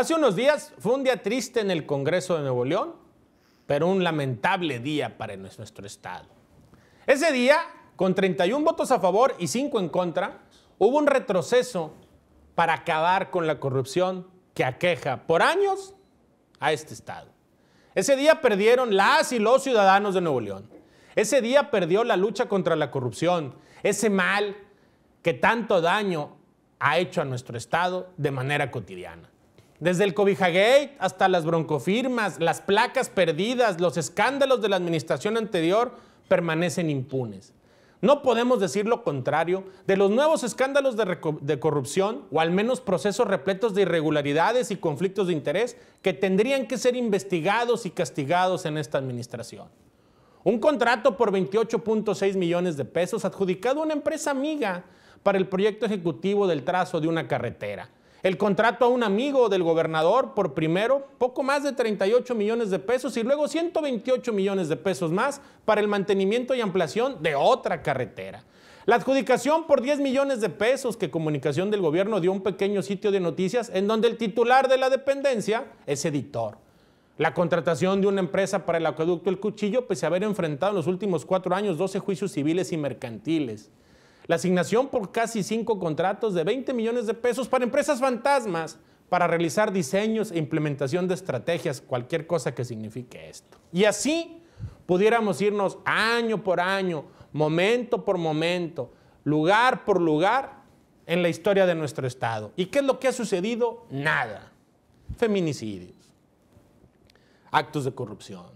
Hace unos días fue un día triste en el Congreso de Nuevo León, pero un lamentable día para nuestro Estado. Ese día, con 31 votos a favor y 5 en contra, hubo un retroceso para acabar con la corrupción que aqueja por años a este Estado. Ese día perdieron las y los ciudadanos de Nuevo León. Ese día perdió la lucha contra la corrupción, ese mal que tanto daño ha hecho a nuestro Estado de manera cotidiana. Desde el Cobijagate hasta las broncofirmas, las placas perdidas, los escándalos de la administración anterior permanecen impunes. No podemos decir lo contrario de los nuevos escándalos de, corrupción o al menos procesos repletos de irregularidades y conflictos de interés que tendrían que ser investigados y castigados en esta administración. Un contrato por 28.6 millones de pesos adjudicado a una empresa amiga para el proyecto ejecutivo del trazo de una carretera el contrato a un amigo del gobernador por primero, poco más de 38 millones de pesos y luego 128 millones de pesos más para el mantenimiento y ampliación de otra carretera. La adjudicación por 10 millones de pesos que Comunicación del Gobierno dio un pequeño sitio de noticias en donde el titular de la dependencia es editor. La contratación de una empresa para el acueducto El Cuchillo, pese a haber enfrentado en los últimos cuatro años 12 juicios civiles y mercantiles la asignación por casi cinco contratos de 20 millones de pesos para empresas fantasmas para realizar diseños e implementación de estrategias, cualquier cosa que signifique esto. Y así pudiéramos irnos año por año, momento por momento, lugar por lugar en la historia de nuestro Estado. ¿Y qué es lo que ha sucedido? Nada. Feminicidios, actos de corrupción,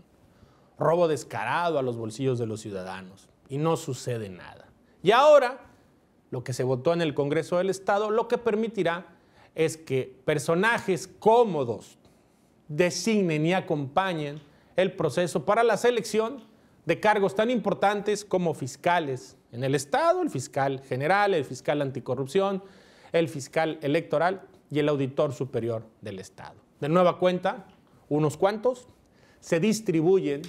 robo descarado a los bolsillos de los ciudadanos y no sucede nada. Y ahora, lo que se votó en el Congreso del Estado, lo que permitirá es que personajes cómodos designen y acompañen el proceso para la selección de cargos tan importantes como fiscales en el Estado, el fiscal general, el fiscal anticorrupción, el fiscal electoral y el auditor superior del Estado. De nueva cuenta, unos cuantos se distribuyen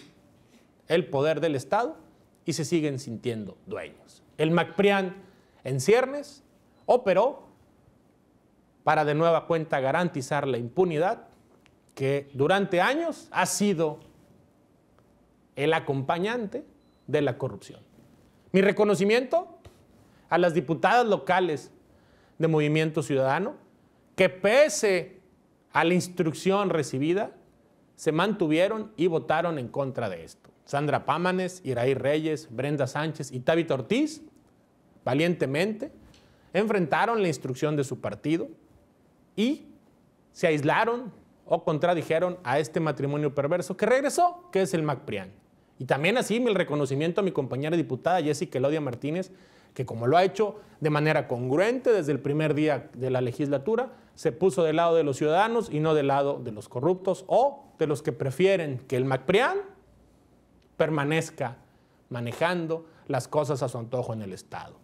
el poder del Estado y se siguen sintiendo dueños. El MacPrian en ciernes operó para de nueva cuenta garantizar la impunidad que durante años ha sido el acompañante de la corrupción. Mi reconocimiento a las diputadas locales de Movimiento Ciudadano, que pese a la instrucción recibida, se mantuvieron y votaron en contra de esto. Sandra Pámanes, Iraí Reyes, Brenda Sánchez y Tabit Ortiz, valientemente, enfrentaron la instrucción de su partido y se aislaron o contradijeron a este matrimonio perverso que regresó, que es el MacPrián. Y también así mi reconocimiento a mi compañera diputada Jessica Elodia Martínez, que como lo ha hecho de manera congruente desde el primer día de la legislatura, se puso del lado de los ciudadanos y no del lado de los corruptos o de los que prefieren que el MacPrián permanezca manejando las cosas a su antojo en el Estado.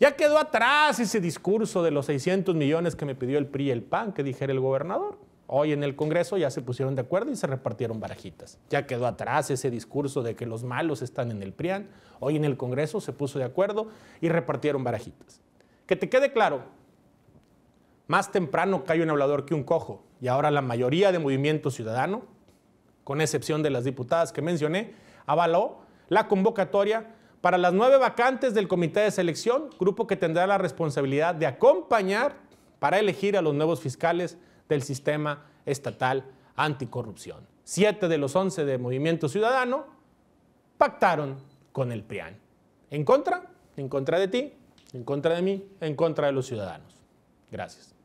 Ya quedó atrás ese discurso de los 600 millones que me pidió el PRI y el PAN, que dijera el gobernador. Hoy en el Congreso ya se pusieron de acuerdo y se repartieron barajitas. Ya quedó atrás ese discurso de que los malos están en el PRIAN. Hoy en el Congreso se puso de acuerdo y repartieron barajitas. Que te quede claro, más temprano cae un hablador que un cojo. Y ahora la mayoría de Movimiento Ciudadano, con excepción de las diputadas que mencioné, avaló la convocatoria para las nueve vacantes del Comité de Selección, grupo que tendrá la responsabilidad de acompañar para elegir a los nuevos fiscales del sistema estatal anticorrupción. Siete de los once de Movimiento Ciudadano pactaron con el PRIAN. ¿En contra? En contra de ti, en contra de mí, en contra de los ciudadanos. Gracias.